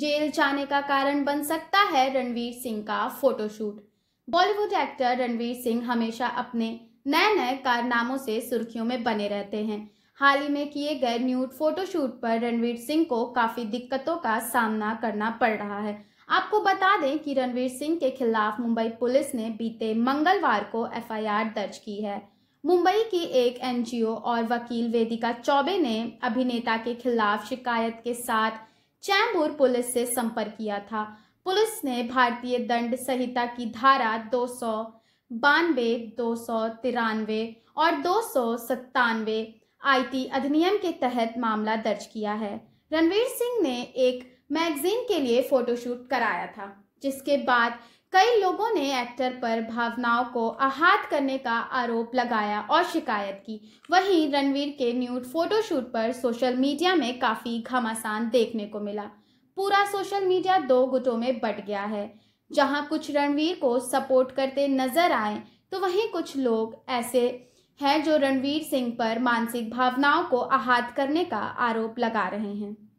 jail जाने का कारण बन सकता है रणवीर सिंह का फोटोशूट बॉलीवुड एक्टर रणवीर सिंह हमेशा अपने नए नए कारनामों से सुर्खियों में बने रहते हैं हाल ही में किए गए न्यूट फोटोशूट पर रणवीर सिंह को काफ़ी दिक्कतों का सामना करना पड़ रहा है आपको बता दें कि रणवीर सिंह के खिलाफ मुंबई पुलिस ने बीते मंगलवार को एफआईआर दर्ज की है मुंबई की एक एनजीओ और वकील वेदिका चौबे ने अभिनेता के खिलाफ शिकायत के साथ चैम्बूर पुलिस से संपर्क किया था पुलिस ने भारतीय दंड संहिता की धारा दो सौ बानवे दो सौ तिरानवे और दो सौ सत्तानवे आई अधिनियम के तहत मामला दर्ज किया है रणवीर सिंह ने एक मैगजीन के लिए फोटोशूट कराया था जिसके बाद कई लोगों ने एक्टर पर भावनाओं को आहत करने का आरोप लगाया और शिकायत की वहीं रणवीर के न्यूट फोटोशूट पर सोशल मीडिया में काफ़ी घमासान देखने को मिला पूरा सोशल मीडिया दो गुटों में बट गया है जहां कुछ रणवीर को सपोर्ट करते नजर आए तो वहीं कुछ लोग ऐसे हैं जो रणवीर सिंह पर मानसिक भावनाओं को आहत करने का आरोप लगा रहे हैं